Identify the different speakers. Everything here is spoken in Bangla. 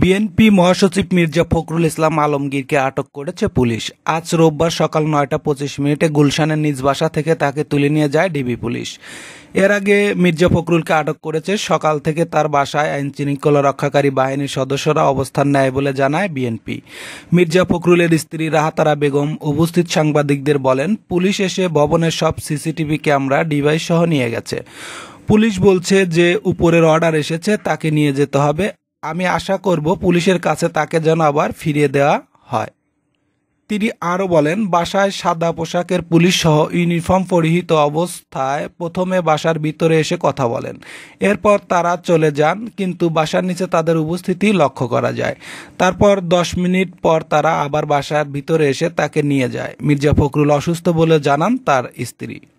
Speaker 1: বিএনপি মহাসচিব মির্জা ফখরুল ইসলাম আলমগীরকে আটক করেছে পুলিশ আজ রোববার সকাল নয়টা পঁচিশ মিনিটে গুলশানের নিজ বাসা থেকে তাকে তুলে নিয়ে যায় ডিবি পুলিশ এর আগে মির্জা ফখরুলকে আটক করেছে সকাল থেকে তার বাসায় আইন শৃঙ্খলা রক্ষাকারী বাহিনীর সদস্যরা অবস্থান নেয় বলে জানায় বিএনপি মির্জা ফখরুলের স্ত্রী রাহাতারা বেগম উপস্থিত সাংবাদিকদের বলেন পুলিশ এসে ভবনের সব সিসিটিভি ক্যামেরা ডিভাইস সহ নিয়ে গেছে পুলিশ বলছে যে উপরের অর্ডার এসেছে তাকে নিয়ে যেতে হবে আমি আশা করব পুলিশের কাছে তাকে যেন আবার ফিরিয়ে দেওয়া হয় তিনি আরও বলেন বাসায় সাদা পোশাকের পুলিশ সহ ইউনিফর্ম পরিহিত অবস্থায় প্রথমে বাসার ভিতরে এসে কথা বলেন এরপর তারা চলে যান কিন্তু বাসার নিচে তাদের উপস্থিতি লক্ষ্য করা যায় তারপর দশ মিনিট পর তারা আবার বাসার ভিতরে এসে তাকে নিয়ে যায় মির্জা ফখরুল অসুস্থ বলে জানান তার স্ত্রী